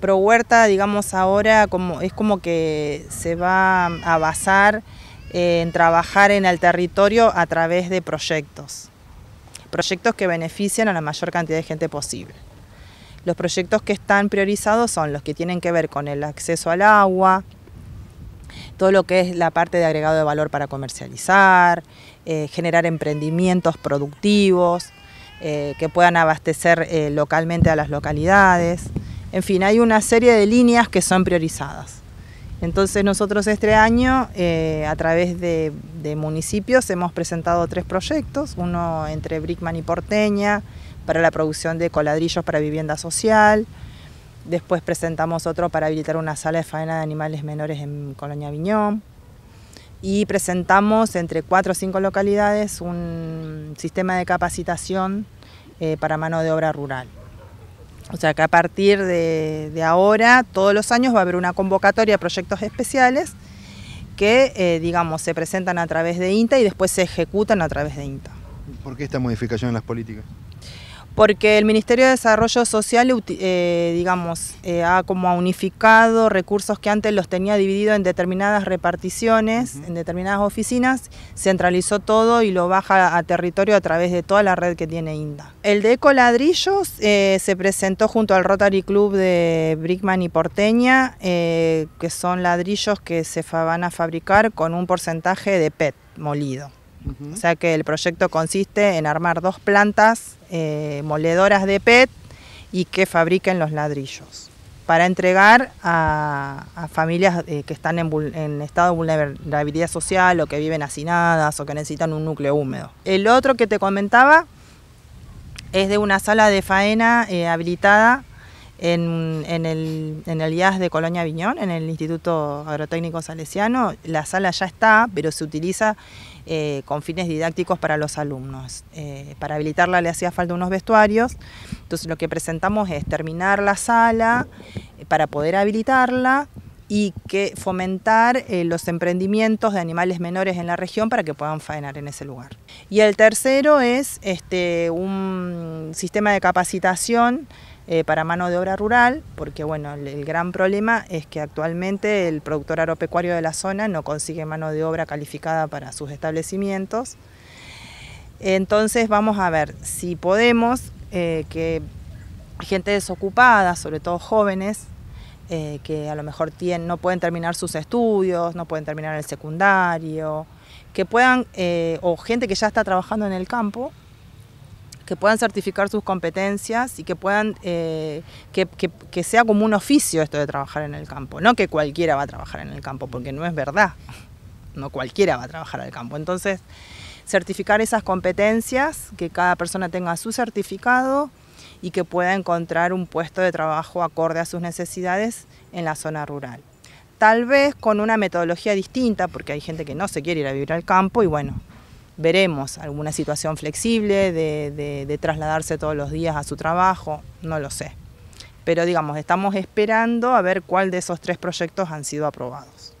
pro huerta, digamos, ahora como, es como que se va a basar eh, en trabajar en el territorio a través de proyectos. Proyectos que benefician a la mayor cantidad de gente posible. Los proyectos que están priorizados son los que tienen que ver con el acceso al agua, todo lo que es la parte de agregado de valor para comercializar, eh, generar emprendimientos productivos eh, que puedan abastecer localmente a las localidades. En fin, hay una serie de líneas que son priorizadas. Entonces nosotros este año, eh, a través de, municipios, hemos presentado tres proyectos, uno entre Brickman y Porteña, para la producción de coladrillos para vivienda social, después presentamos otro para habilitar una sala de faena de animales menores en Colonia Viñón, y presentamos entre cuatro o cinco localidades un sistema de capacitación eh, para mano de obra rural. O sea que a partir de, ahora, todos los años va a haber una convocatoria a proyectos especiales que, eh, digamos, se presentan a través de INTA y después se ejecutan a través de INTA. ¿Por qué esta modificación en las políticas? porque el Ministerio de Desarrollo Social, eh, digamos, eh, ha como unificado recursos que antes los tenía divididos en determinadas reparticiones, en determinadas oficinas, centralizó todo y lo baja a territorio a través de toda la red que tiene INDA. El de Ecoladrillos eh, se presentó junto al Rotary Club de Brickman y Porteña, que son ladrillos que se van a fabricar con un porcentaje de PET molido. O sea que el proyecto consiste en armar dos plantas eh, moledoras de PET y que fabriquen los ladrillos para entregar a, familias eh, que están en, estado de vulnerabilidad social o que viven hacinadas o que necesitan un núcleo húmedo. El otro que te comentaba es de una sala de faena eh, habilitada en, el, IAS de Colonia Viñón, en el Instituto Agrotécnico Salesiano. La sala ya está, pero se utiliza eh, con fines didácticos para los alumnos. Eh, para habilitarla le hacía falta unos vestuarios, entonces lo que presentamos es terminar la sala eh, para poder habilitarla y que fomentar los emprendimientos de animales menores en la región para que puedan faenar en ese lugar. Y el tercero es este, un sistema de capacitación eh, para mano de obra rural, porque bueno, el, gran problema es que actualmente el productor agropecuario de la zona no consigue mano de obra calificada para sus establecimientos. Entonces vamos a ver si podemos eh, que gente desocupada, sobre todo jóvenes, eh, que a lo mejor tienen, no pueden terminar sus estudios, no pueden terminar el secundario, que puedan, o gente que ya está trabajando en el campo, que puedan certificar sus competencias y que puedan, eh, que, sea como un oficio esto de trabajar en el campo, no que cualquiera va a trabajar en el campo, porque no es verdad, no cualquiera va a trabajar al campo. Entonces, certificar esas competencias, que cada persona tenga su certificado y que pueda encontrar un puesto de trabajo acorde a sus necesidades en la zona rural. Tal vez con una metodología distinta, porque hay gente que no se quiere ir a vivir al campo y bueno, veremos alguna situación flexible de, trasladarse todos los días a su trabajo, no lo sé. Pero digamos, estamos esperando a ver cuál de esos tres proyectos han sido aprobados.